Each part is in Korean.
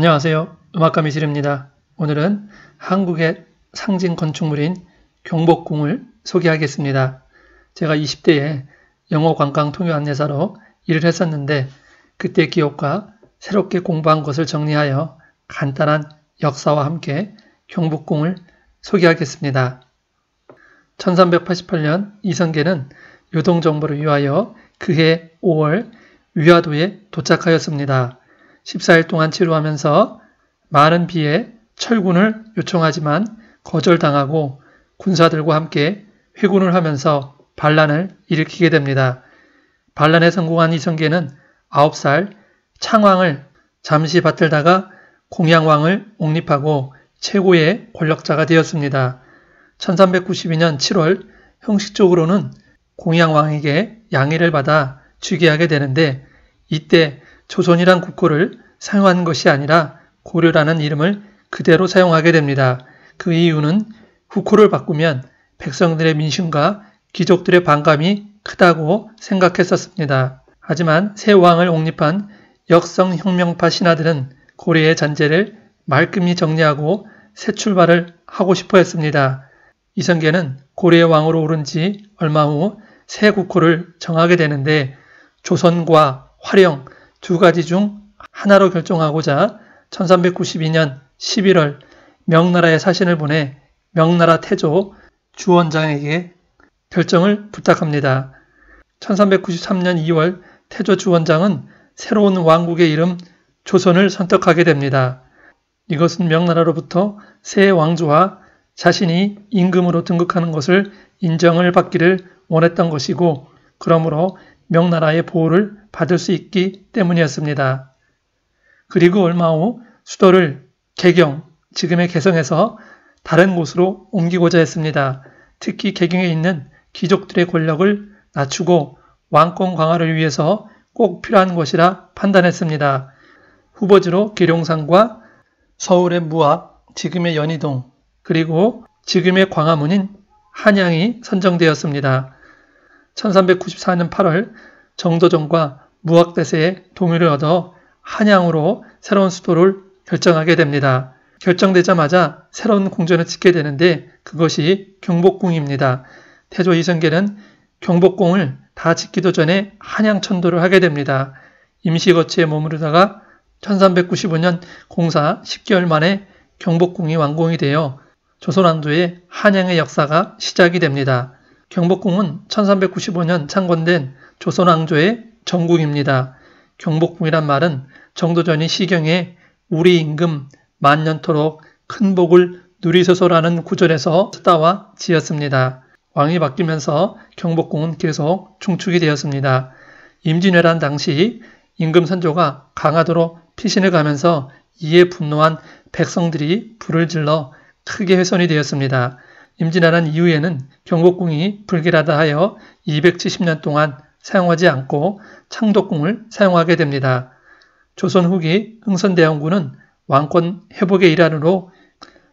안녕하세요. 음악가 미실입니다. 오늘은 한국의 상징 건축물인 경복궁을 소개하겠습니다. 제가 20대에 영어 관광 통역 안내사로 일을 했었는데 그때 기억과 새롭게 공부한 것을 정리하여 간단한 역사와 함께 경복궁을 소개하겠습니다. 1388년 이성계는 요동 정부를 위하여 그해 5월 위화도에 도착하였습니다. 14일 동안 치료하면서 많은 비에 철군을 요청하지만 거절당하고 군사들과 함께 회군을 하면서 반란을 일으키게 됩니다. 반란에 성공한 이성계는 9살 창왕을 잠시 받들다가 공양왕을 옹립하고 최고의 권력자가 되었습니다. 1392년 7월 형식적으로는 공양왕에게 양해를 받아 즉위하게 되는데 이때 조선이란 국호를 사용한 것이 아니라 고려라는 이름을 그대로 사용하게 됩니다. 그 이유는 국호를 바꾸면 백성들의 민심과 귀족들의 반감이 크다고 생각했었습니다. 하지만 새 왕을 옹립한 역성혁명파 신하들은 고려의 잔재를 말끔히 정리하고 새 출발을 하고 싶어 했습니다. 이성계는 고려의 왕으로 오른 지 얼마 후 새 국호를 정하게 되는데 조선과 화령, 두 가지 중 하나로 결정하고자 1392년 11월 명나라에 사신을 보내 명나라 태조 주원장에게 결정을 부탁합니다. 1393년 2월 태조 주원장은 새로운 왕국의 이름 조선을 선택하게 됩니다. 이것은 명나라로부터 새 왕조와 자신이 임금으로 등극하는 것을 인정을 받기를 원했던 것이고 그러므로 명나라의 보호를 받을 수 있기 때문이었습니다. 그리고 얼마 후 수도를 개경, 지금의 개성에서 다른 곳으로 옮기고자 했습니다. 특히 개경에 있는 귀족들의 권력을 낮추고 왕권 강화를 위해서 꼭 필요한 것이라 판단했습니다. 후보지로 계룡산과 서울의 무압, 지금의 연희동, 그리고 지금의 광화문인 한양이 선정되었습니다. 1394년 8월 정도정과 무학대세의 동의를 얻어 한양으로 새로운 수도를 결정하게 됩니다. 결정되자마자 새로운 궁전을 짓게 되는데 그것이 경복궁입니다. 태조 이성계는 경복궁을 다 짓기도 전에 한양천도를 하게 됩니다. 임시거치에 머무르다가 1395년 공사 10개월 만에 경복궁이 완공이 되어 조선왕조의 한양의 역사가 시작이 됩니다. 경복궁은 1395년 창건된 조선왕조의 정국입니다. 경복궁이란 말은 정도전이 시경에 우리 임금 만년토록 큰 복을 누리소서라는 구절에서 쓰다와 지었습니다. 왕이 바뀌면서 경복궁은 계속 충축이 되었습니다. 임진왜란 당시 임금 선조가 강화도로 피신을 가면서 이에 분노한 백성들이 불을 질러 크게 훼손이 되었습니다. 임진왜란 이후에는 경복궁이 불길하다 하여 270년 동안 사용하지 않고 창덕궁을 사용하게 됩니다. 조선 후기 흥선대원군은 왕권 회복의 일환으로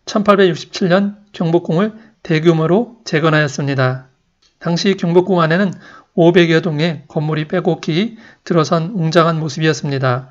1867년 경복궁을 대규모로 재건하였습니다. 당시 경복궁 안에는 500여 동의 건물이 빼곡히 들어선 웅장한 모습이었습니다.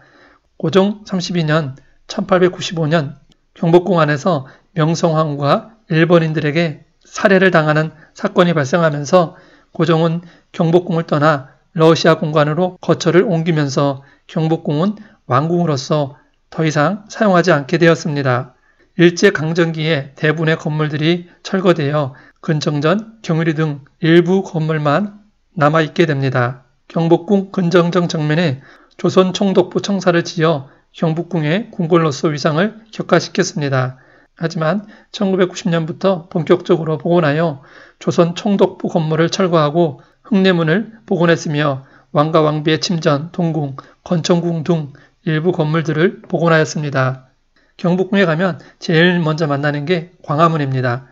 고종 32년 1895년 경복궁 안에서 명성황후가 일본인들에게 살해를 당하는 사건이 발생하면서 고종은 경복궁을 떠나 러시아 공간으로 거처를 옮기면서 경복궁은 왕궁으로서 더 이상 사용하지 않게 되었습니다. 일제 강점기에 대부분의 건물들이 철거되어 근정전, 경유리 등 일부 건물만 남아 있게 됩니다. 경복궁 근정전 정면에 조선 총독부 청사를 지어 경복궁의 궁궐로서 위상을 격화시켰습니다. 하지만 1990년부터 본격적으로 복원하여 조선 총독부 건물을 철거하고 흥내문을 복원했으며 왕과 왕비의 침전, 동궁, 건청궁 등 일부 건물들을 복원하였습니다. 경복궁에 가면 제일 먼저 만나는 게 광화문입니다.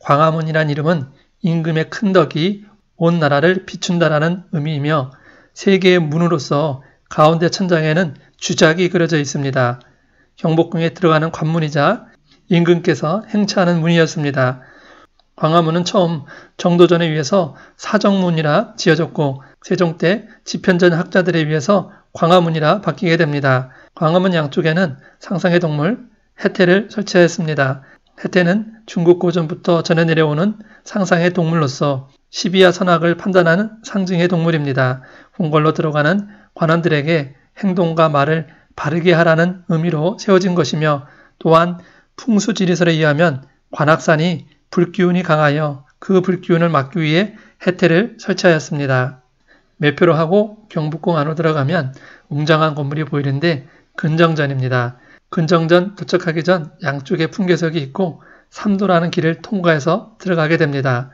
광화문이란 이름은 임금의 큰 덕이 온 나라를 비춘다라는 의미이며 세계의 문으로서 가운데 천장에는 주작이 그려져 있습니다. 경복궁에 들어가는 관문이자 임금께서 행차하는 문이었습니다. 광화문은 처음 정도전에 의해서 사정문이라 지어졌고 세종 때 집현전 학자들에 의해서 광화문이라 바뀌게 됩니다. 광화문 양쪽에는 상상의 동물 해태를 설치하였습니다. 해태는 중국 고전부터 전해 내려오는 상상의 동물로서 시비와 선악을 판단하는 상징의 동물입니다. 궁궐로 들어가는 관원들에게 행동과 말을 바르게 하라는 의미로 세워진 것이며 또한 풍수 지리설에 의하면 관악산이 불기운이 강하여 그 불기운을 막기 위해 해태를 설치하였습니다. 매표로 하고 경북궁 안으로 들어가면 웅장한 건물이 보이는데 근정전입니다. 근정전 도착하기 전 양쪽에 풍계석이 있고 삼도라는 길을 통과해서 들어가게 됩니다.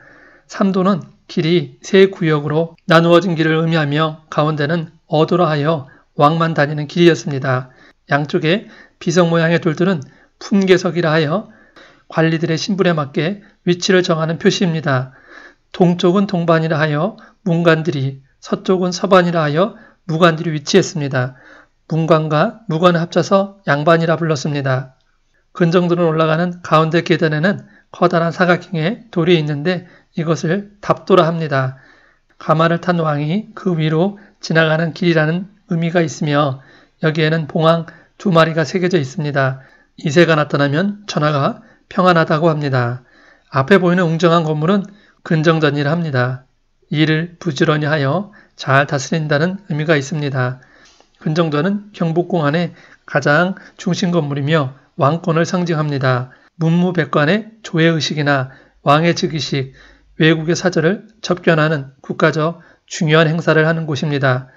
삼도는 길이 세 구역으로 나누어진 길을 의미하며 가운데는 어도라 하여 왕만 다니는 길이었습니다. 양쪽에 비석 모양의 돌들은 품계석이라 하여 관리들의 신분에 맞게 위치를 정하는 표시입니다. 동쪽은 동반이라 하여 문관들이, 서쪽은 서반이라 하여 무관들이 위치했습니다. 문관과 무관을 합쳐서 양반이라 불렀습니다. 근정도로 올라가는 가운데 계단에는 커다란 사각형의 돌이 있는데 이것을 답도라 합니다. 가마를 탄 왕이 그 위로 지나가는 길이라는 의미가 있으며 여기에는 봉황 두 마리가 새겨져 있습니다. 이세가 나타나면 천하가 평안하다고 합니다. 앞에 보이는 웅장한 건물은 근정전 일을 합니다. 일을 부지런히 하여 잘 다스린다는 의미가 있습니다. 근정전은 경복궁 안에 가장 중심 건물이며 왕권을 상징합니다. 문무백관의 조회의식이나 왕의 즉위식, 외국의 사절을 접견하는 국가적 중요한 행사를 하는 곳입니다.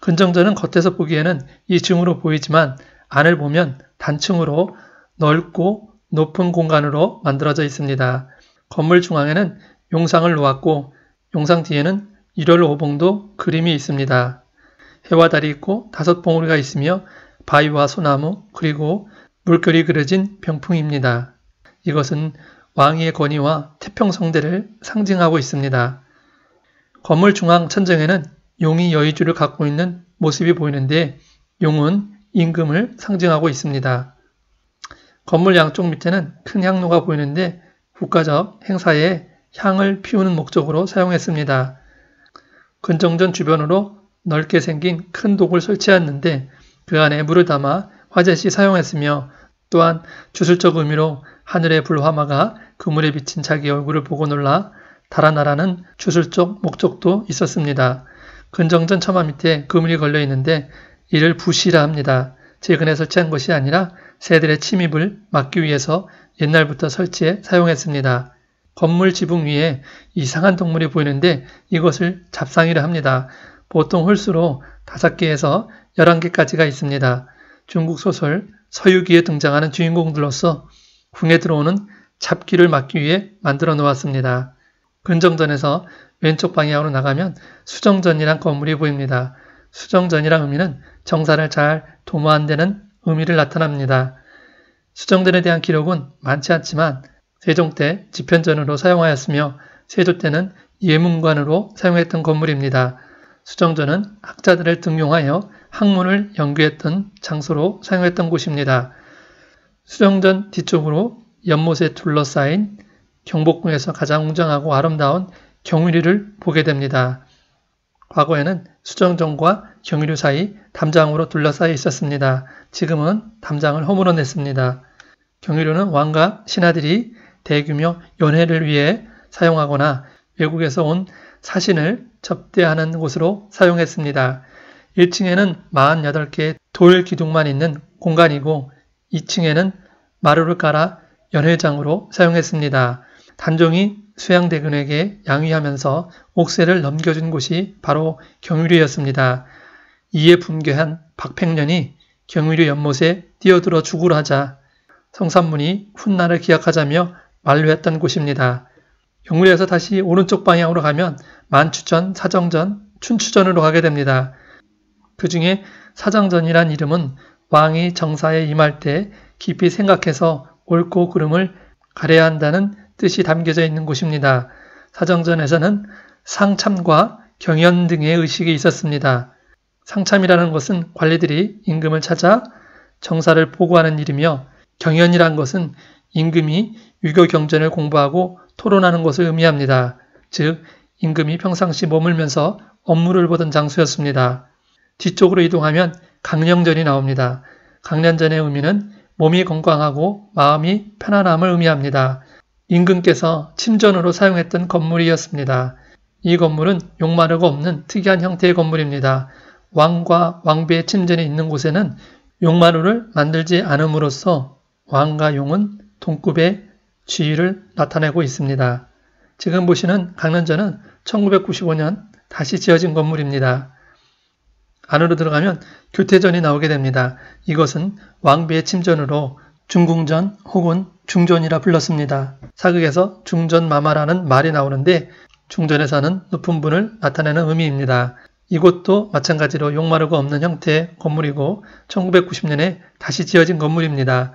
근정전은 겉에서 보기에는 2층으로 보이지만 안을 보면 단층으로 넓고 높은 공간으로 만들어져 있습니다. 건물 중앙에는 용상을 놓았고 용상 뒤에는 일월 오봉도 그림이 있습니다. 해와 달이 있고 다섯 봉우리가 있으며 바위와 소나무 그리고 물결이 그려진 병풍입니다. 이것은 왕위의 권위와 태평성대를 상징하고 있습니다. 건물 중앙 천정에는 용이 여의주를 갖고 있는 모습이 보이는데 용은 임금을 상징하고 있습니다. 건물 양쪽 밑에는 큰 향로가 보이는데 국가적 행사에 향을 피우는 목적으로 사용했습니다. 근정전 주변으로 넓게 생긴 큰 독을 설치했는데 그 안에 물을 담아 화재시 사용했으며 또한 주술적 의미로 하늘의 불화마가 그물에 비친 자기 얼굴을 보고 놀라 달아나라는 주술적 목적도 있었습니다. 근정전 처마 밑에 그물이 걸려 있는데 이를 부시라 합니다. 최근에 설치한 것이 아니라 새들의 침입을 막기 위해서 옛날부터 설치해 사용했습니다. 건물 지붕 위에 이상한 동물이 보이는데 이것을 잡상이라 합니다. 보통 홀수로 5개에서 11개까지가 있습니다. 중국 소설 서유기에 등장하는 주인공들로서 궁에 들어오는 잡귀를 막기 위해 만들어 놓았습니다. 근정전에서 왼쪽 방향으로 나가면 수정전이란 건물이 보입니다. 수정전이라 의미는 정사를 잘 도모한다는 의미를 나타납니다. 수정전에 대한 기록은 많지 않지만 세종 때 집현전으로 사용하였으며 세조 때는 예문관으로 사용했던 건물입니다. 수정전은 학자들을 등용하여 학문을 연구했던 장소로 사용했던 곳입니다. 수정전 뒤쪽으로 연못에 둘러싸인 경복궁에서 가장 웅장하고 아름다운 경위리를 보게 됩니다. 과거에는 수정정과 경유류 사이 담장으로 둘러싸여 있었습니다. 지금은 담장을 허물어냈습니다. 경유류는 왕과 신하들이 대규모 연회를 위해 사용하거나 외국에서 온 사신을 접대하는 곳으로 사용했습니다. 1층에는 48개의 돌 기둥만 있는 공간이고 2층에는 마루를 깔아 연회장으로 사용했습니다. 단종이 수양대군에게 양위하면서 옥새를 넘겨준 곳이 바로 경유리였습니다. 이에 분개한 박팽년이 경유리 연못에 뛰어들어 죽으라 하자 성산문이 훗날을 기약하자며 만류했던 곳입니다. 경유리에서 다시 오른쪽 방향으로 가면 만추전, 사정전, 춘추전으로 가게 됩니다. 그 중에 사정전이란 이름은 왕이 정사에 임할 때 깊이 생각해서 옳고 그름을 가려야 한다는 뜻이 담겨져 있는 곳입니다. 사정전에서는 상참과 경연 등의 의식이 있었습니다. 상참이라는 것은 관리들이 임금을 찾아 정사를 보고하는 일이며 경연이란 것은 임금이 유교 경전을 공부하고 토론하는 것을 의미합니다. 즉, 임금이 평상시 머물면서 업무를 보던 장소였습니다. 뒤쪽으로 이동하면 강령전이 나옵니다. 강령전의 의미는 몸이 건강하고 마음이 편안함을 의미합니다. 임금께서 침전으로 사용했던 건물이었습니다. 이 건물은 용마루가 없는 특이한 형태의 건물입니다. 왕과 왕비의 침전이 있는 곳에는 용마루를 만들지 않음으로써 왕과 용은 동급의 지위를 나타내고 있습니다. 지금 보시는 강릉전은 1995년 다시 지어진 건물입니다. 안으로 들어가면 교태전이 나오게 됩니다. 이것은 왕비의 침전으로 중궁전 혹은 중전이라 불렀습니다. 사극에서 중전마마라는 말이 나오는데 중전에 사는 높은 분을 나타내는 의미입니다. 이곳도 마찬가지로 용마루가 없는 형태의 건물이고 1990년에 다시 지어진 건물입니다.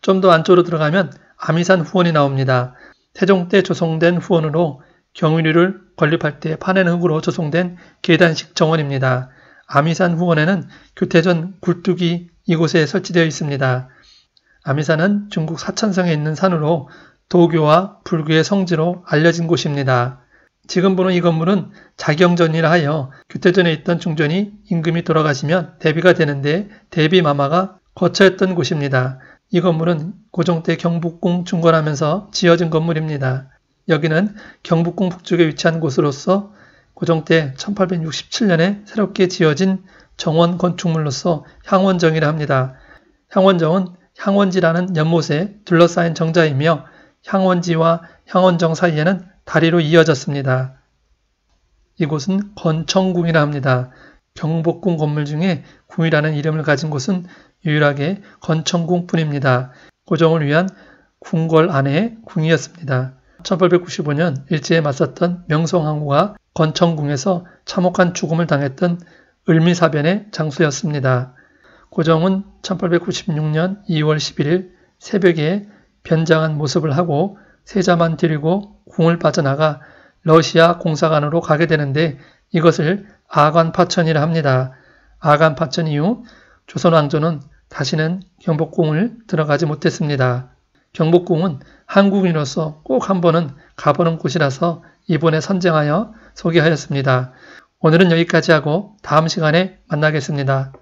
좀 더 안쪽으로 들어가면 아미산 후원이 나옵니다. 태종 때 조성된 후원으로 경유류를 건립할 때 파낸 흙으로 조성된 계단식 정원입니다. 아미산 후원에는 교태전 굴뚝이 이곳에 설치되어 있습니다. 아미산은 중국 사천성에 있는 산으로 도교와 불교의 성지로 알려진 곳입니다. 지금 보는 이 건물은 자경전이라 하여 교태전에 있던 중전이 임금이 돌아가시면 대비가 되는데 대비마마가 거처했던 곳입니다. 이 건물은 고종 때 경복궁 중건하면서 지어진 건물입니다. 여기는 경복궁 북쪽에 위치한 곳으로서 고종 때 1867년에 새롭게 지어진 정원 건축물로서 향원정이라 합니다. 향원정은 향원지라는 연못에 둘러싸인 정자이며 향원지와 향원정 사이에는 다리로 이어졌습니다. 이곳은 건청궁이라 합니다. 경복궁 건물 중에 궁이라는 이름을 가진 곳은 유일하게 건청궁뿐입니다. 고종을 위한 궁궐 안에 궁이었습니다. 1895년 일제에 맞섰던 명성황후가 건청궁에서 참혹한 죽음을 당했던 을미사변의 장소였습니다. 고정은 1896년 2월 11일 새벽에 변장한 모습을 하고 세자만 데리고 궁을 빠져나가 러시아 공사관으로 가게 되는데 이것을 아관파천이라 합니다. 아관파천 이후 조선왕조는 다시는 경복궁을 들어가지 못했습니다. 경복궁은 한국인으로서 꼭 한 번은 가보는 곳이라서 이번에 선정하여 소개하였습니다. 오늘은 여기까지 하고 다음 시간에 만나겠습니다.